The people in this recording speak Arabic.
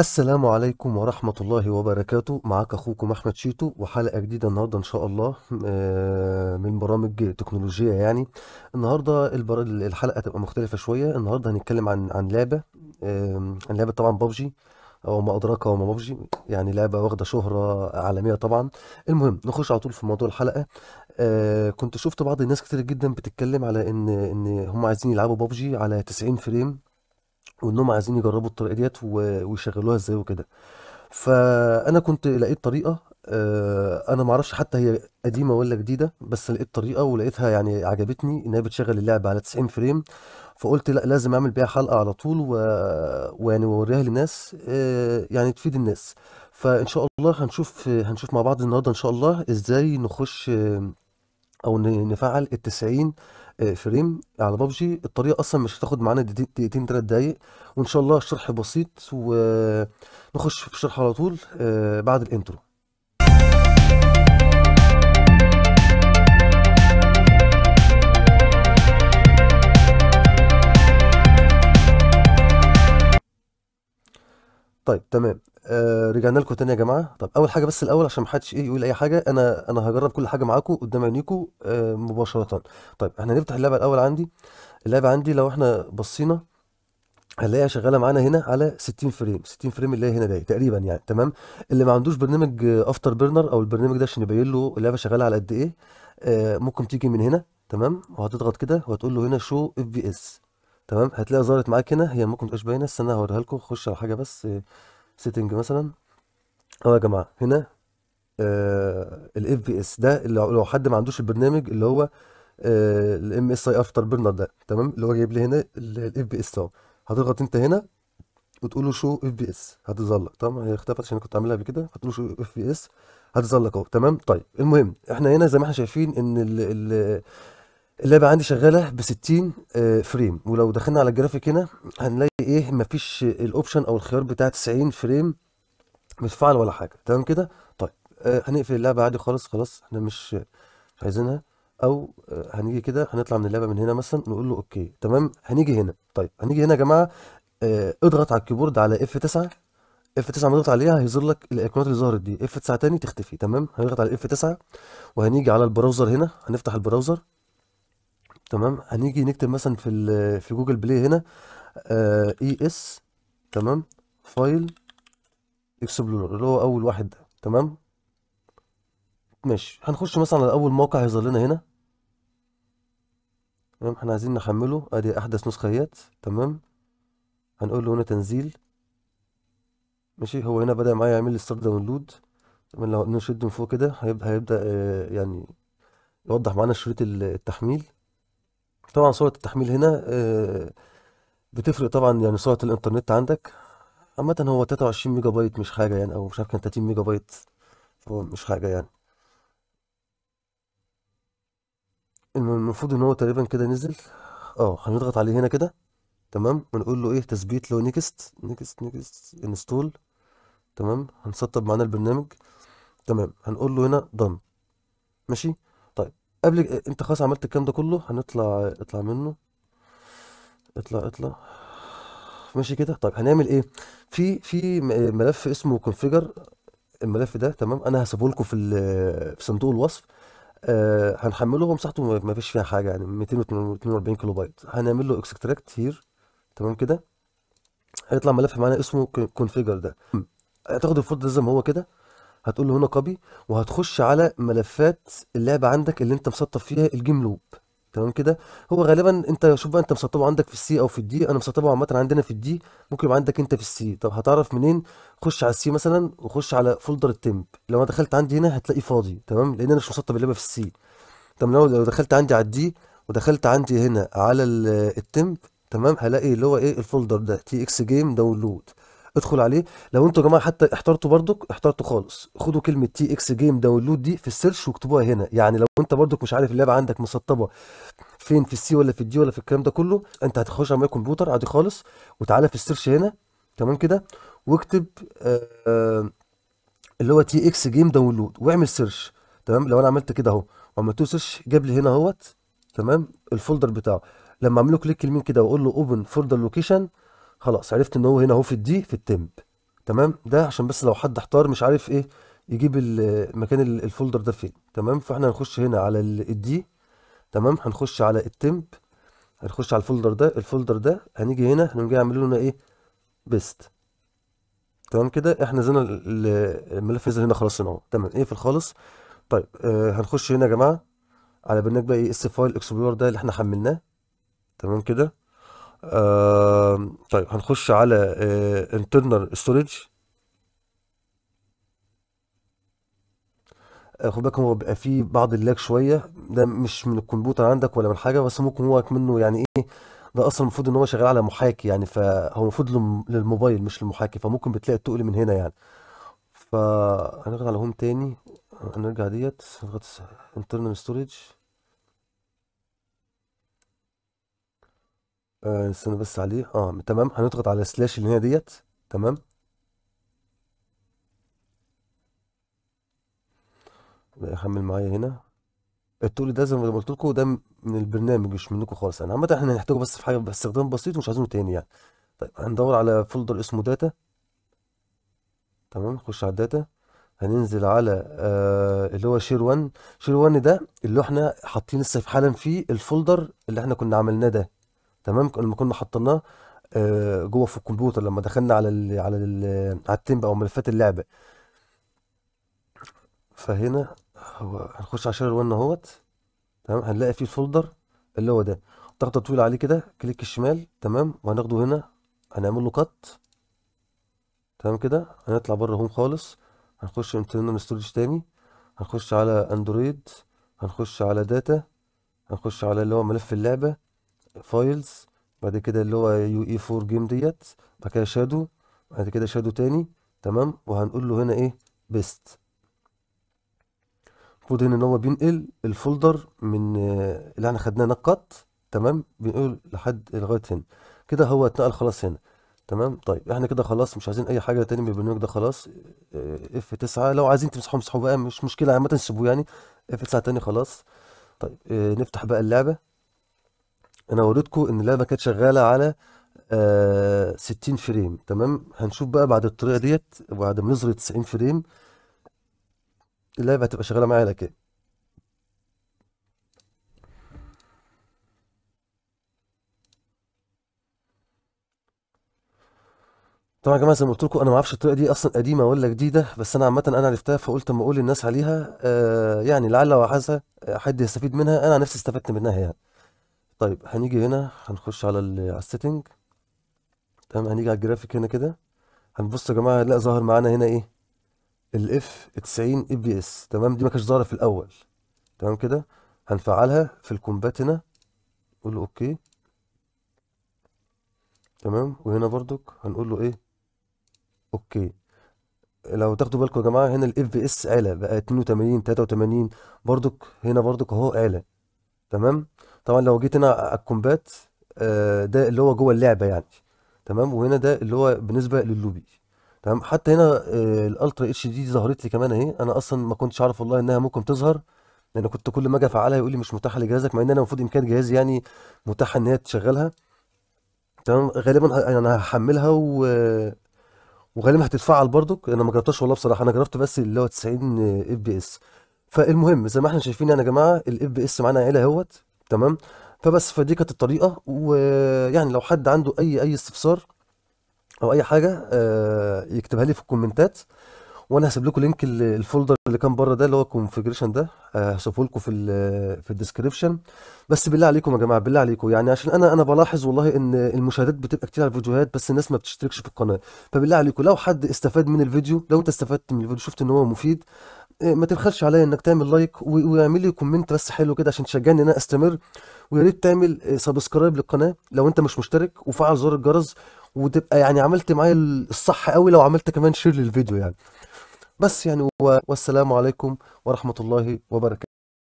السلام عليكم ورحمة الله وبركاته معاك أخوكم أحمد شيتو وحلقة جديدة النهاردة إن شاء الله آه، من برامج تكنولوجية يعني النهاردة الحلقة تبقى مختلفة شوية النهاردة هنتكلم عن عن لعبة عن لعبة طبعا بابجي أو ما أدراك وما بابجي يعني لعبة واخدة شهرة عالمية طبعا المهم نخش على طول في موضوع الحلقة آه، كنت شفت بعض الناس كتير جدا بتتكلم على إن إن هم عايزين يلعبوا بابجي على 90 فريم وانهم عايزين يجربوا الطريقه ديت ويشغلوها ازاي وكده فانا كنت لقيت طريقه آه، انا ما اعرفش حتى هي قديمه ولا جديده بس لقيت طريقه ولقيتها يعني عجبتني ان هي بتشغل اللعبه على 90 فريم فقلت لا لازم اعمل بيها حلقه على طول و... ويعني واوريها للناس آه، يعني تفيد الناس فان شاء الله هنشوف هنشوف مع بعض النهارده ان شاء الله ازاي نخش آه، او نفعل ال 90 آه، فريم على بابجي الطريقه اصلا مش هتاخد معانا دقيقتين تلات دقايق وان شاء الله الشرح بسيط ونخش في الشرح على طول آه، بعد الانترو طيب تمام آه رجعنا لكم تاني يا جماعه طب اول حاجه بس الاول عشان محدش ايه يقول اي حاجه انا انا هجرب كل حاجه معاكم قدام عينيكم آه مباشره طيب احنا نفتح اللعبه الاول عندي اللعبه عندي لو احنا بصينا هنلاقيها شغاله معانا هنا على 60 فريم 60 فريم اللي هي هنا دي تقريبا يعني تمام اللي ما عندوش برنامج افتر بيرنر او البرنامج ده عشان يبين له اللعبه شغاله على قد ايه آه ممكن تيجي من هنا تمام وهتضغط كده وهتقول له هنا شو اف بي اس تمام هتلاقيها ظهرت معاك هنا هي ممكن تبقاش باينه استنى هوريها لكم خش على حاجه بس آه سيتنج مثلا اهو يا جماعه هنا الاف بي اس ده اللي لو حد ما عندوش البرنامج اللي هو الام اس اي افتر برنر ده تمام اللي هو جايب لي هنا الاف بي اس اهو هتضغط انت هنا وتقول له شو اف بي اس هتظهر لك طبعا هي اختفت عشان كنت عاملها قبل كده هتقول له شو اف بي اس هتظهر لك اهو تمام طيب المهم احنا هنا زي ما احنا شايفين ان ال ال اللعبه عندي شغاله ب 60 آه، فريم ولو دخلنا على الجرافيك هنا هنلاقي ايه مفيش الاوبشن او الخيار بتاع 90 فريم متفعل ولا حاجه تمام كده طيب آه، هنقفل اللعبه عادي خالص خلاص احنا مش مش عايزينها او آه، هنيجي كده هنطلع من اللعبه من هنا مثلا نقول له اوكي تمام هنيجي هنا طيب هنيجي هنا يا جماعه اضغط على الكيبورد على اف 9 اف 9 لما تضغط عليها هيظهر لك الايقونات اللي ظهرت دي اف 9 تاني تختفي تمام هنضغط على اف 9 وهنيجي على البراوزر هنا هنفتح البراوزر تمام هنيجي نكتب مثلا في في جوجل بلاي هنا اي آه، اس e تمام فايل اكسبلورر اللي هو اول واحد ده تمام ماشي هنخش مثلا على اول موقع هيظهر لنا هنا تمام احنا عايزين نحمله ادي احدث نسخه اهيت تمام هنقول له هنا تنزيل ماشي هو هنا بدا معايا يعمل لي ستارت داونلود تمام لو نشد من فوق كده هيبدا هيبدا آه، يعني يوضح معانا شريط التحميل طبعا صورة التحميل هنا آه، بتفرق طبعا يعني سرعة الانترنت عندك عامة هو تلاتة وعشرين ميجا بايت مش حاجة يعني او مش عارف كان تلاتين ميجا بايت هو مش حاجة يعني المفروض ان هو تقريبا كده نزل اه هنضغط عليه هنا كده تمام ونقول له ايه تثبيت لو نيكست نيكست نيكست انستول تمام هنسطب معانا البرنامج تمام هنقول له هنا دن ماشي قبل انت خلاص عملت الكلام ده كله هنطلع اطلع منه اطلع اطلع ماشي كده طيب هنعمل ايه في في ملف اسمه كونفيجر الملف ده تمام انا هسيبه لكم في في صندوق الوصف آه هنحمله هو مساحته ما فيش فيها حاجه يعني 242 كيلو بايت هنعمل له اكستراكت هير تمام كده هيطلع ملف معانا اسمه كونفيجر ده هتاخد الفولدر زي ما هو كده هتقول له هنا كوبي وهتخش على ملفات اللعبه عندك اللي انت مسطب فيها الجيم لوب تمام كده هو غالبا انت شوف بقى انت مسطبه عندك في السي او في الدي انا مسطبه عامه عندنا في الدي ممكن يبقى عندك انت في السي طب هتعرف منين خش على السي مثلا وخش على فولدر التمب لو انا دخلت عندي هنا هتلاقيه فاضي تمام لان انا مش مسطب اللعبه في السي طب لو لو دخلت عندي على الدي ودخلت عندي هنا على التمب تمام هلاقي اللي هو ايه الفولدر ده تي اكس جيم داونلود ادخل عليه لو انتوا يا جماعه حتى احترتوا بردك احترتوا خالص خدوا كلمه تي اكس جيم داونلود دي في السيرش واكتبوها هنا يعني لو انت بردك مش عارف اللعبه عندك مسطبه فين في السي ولا في الدي ولا في الكلام ده كله انت هتخش على الكمبيوتر عادي خالص وتعالى في السيرش هنا تمام كده واكتب آآ آه، آآ آه، اللي هو تي اكس جيم داونلود واعمل سيرش تمام لو انا عملت كده اهو وعملت سيرش جاب لي هنا اهوت تمام الفولدر بتاعه لما اعمل له كليك يمين كده واقول له اوبن فولدر لوكيشن خلاص عرفت ان هو هنا اهو في الدي في التمب تمام ده عشان بس لو حد احتار مش عارف ايه يجيب مكان الفولدر ده فين تمام فاحنا هنخش هنا على الدي تمام هنخش على التمب هنخش على الفولدر ده الفولدر ده هنيجي هنا هنيجي نعمل لنا ايه بيست تمام كده احنا نزلنا الملف نزل هنا خلاص هنا اهو تمام ايه في الخالص طيب آه هنخش هنا يا جماعه على برنامج بقى ايه اس فايل اكسبلور ده اللي احنا حملناه تمام كده طيب هنخش على انترنال آه، internal storage آه، خد بالك هو بيبقى فيه بعض اللاج شويه ده مش من الكمبيوتر عندك ولا من حاجه بس ممكن هو منه يعني ايه ده اصلا المفروض ان هو شغال على محاكي يعني فهو المفروض للموبايل مش للمحاكي فممكن بتلاقي التقل من هنا يعني فهنضغط على هوم تاني هنرجع ديت نضغط انترنال ستورج آه، استنى بس عليه اه تمام هنضغط على السلاش اللي هنا ديت تمام احمل معايا هنا التول ده زي ما قلت لكم ده من البرنامج مش منكم خالص يعني عامه احنا هنحتاجه بس في حاجه باستخدام بسيط ومش عايزينه تاني يعني طيب هندور على فولدر اسمه داتا تمام نخش على الداتا هننزل على آه اللي هو شير 1 شير 1 ده اللي احنا حاطين لسه في حالا فيه الفولدر اللي احنا كنا عملناه ده تمام لما كنا حطيناه آه، جوه في الكمبيوتر لما دخلنا على ال على ال على التيمب او ملفات اللعبه فهنا هنخش على شير وان اهوت تمام هنلاقي فيه الفولدر اللي هو ده ضغطه طويل عليه كده كليك الشمال تمام وهناخده هنا هنعمل له كات تمام كده هنطلع بره هوم خالص هنخش انترنال ستورج تاني هنخش على اندرويد هنخش على داتا هنخش على اللي هو ملف اللعبه فايلز بعد كده اللي هو يو اي 4 جيم ديت بعد كده شادو بعد كده شادو تاني تمام وهنقول له هنا ايه بيست المفروض هنا ان هو بينقل الفولدر من اللي احنا خدناه نقط تمام بنقول لحد لغايه هنا كده هو اتنقل خلاص هنا تمام طيب احنا كده خلاص مش عايزين اي حاجه تاني من البرنامج ده خلاص اف آه، 9 لو عايزين تمسحوه امسحوه بقى مش مشكله عامه سيبوه يعني اف 9 تاني خلاص طيب آه، نفتح بقى اللعبه انا وريتكم ان اللعبه كانت شغاله على آه 60 فريم تمام هنشوف بقى بعد الطريقه ديت بعد ما نظهر 90 فريم اللعبه هتبقى شغاله معايا لكن طبعا يا جماعه زي ما قلت لكم انا ما اعرفش الطريقه دي اصلا قديمه ولا جديده بس انا عامه انا عرفتها فقلت اما اقول للناس عليها آه يعني لعل وعسى حد يستفيد منها انا نفسي استفدت منها يعني طيب هنيجي هنا هنخش على ال على السيتنج تمام هنيجي على الجرافيك هنا كده هنبص يا جماعه هنلاقي ظاهر معانا هنا ايه الاف 90 اي بي اس تمام دي ما كانتش ظاهره في الاول تمام كده هنفعلها في الكومبات هنا نقول له اوكي تمام وهنا بردك هنقول له ايه اوكي لو تاخدوا بالكم يا جماعه هنا الاف بي اس اعلى بقى 82 83 بردك هنا بردك اهو اعلى تمام طبعا لو جيت هنا الكومبات آه، ده اللي هو جوه اللعبه يعني تمام وهنا ده اللي هو بالنسبه للوبي تمام حتى هنا آه، الالترا اتش دي ظهرت لي كمان اهي انا اصلا ما كنتش اعرف والله انها ممكن تظهر لان كنت كل ما اجي افعلها يقول لي مش متاحه لجهازك مع ان انا المفروض امكان جهازي يعني متاحه ان هي تشغلها تمام غالبا يعني انا هحملها و وغالبا هتتفعل برضك انا ما جربتهاش والله بصراحه انا جربت بس اللي هو 90 اف بي اس فالمهم زي ما احنا شايفين يعني يا جماعه الاف بي اس معانا عيله اهوت تمام فبس فدي كانت الطريقه ويعني لو حد عنده اي اي استفسار او اي حاجه آه، يكتبها لي في الكومنتات وانا هسيب لكم لينك الفولدر اللي كان بره ده اللي هو الكونفيجريشن ده هسيبه آه، لكم في الـ في الديسكربشن بس بالله عليكم يا جماعه بالله عليكم يعني عشان انا انا بلاحظ والله ان المشاهدات بتبقى كتير على الفيديوهات بس الناس ما بتشتركش في القناه فبالله عليكم لو حد استفاد من الفيديو لو انت استفدت من الفيديو شفت ان هو مفيد إيه، ما تبخلش عليا انك تعمل لايك واعمل ويعمل لي كومنت بس حلو كده عشان تشجعني ان انا استمر ويا ريت تعمل سبسكرايب للقناه لو انت مش مشترك وفعل زر الجرس وتبقى يعني عملت معايا الصح قوي لو عملت كمان شير للفيديو يعني بس يعني والسلام عليكم ورحمه الله وبركاته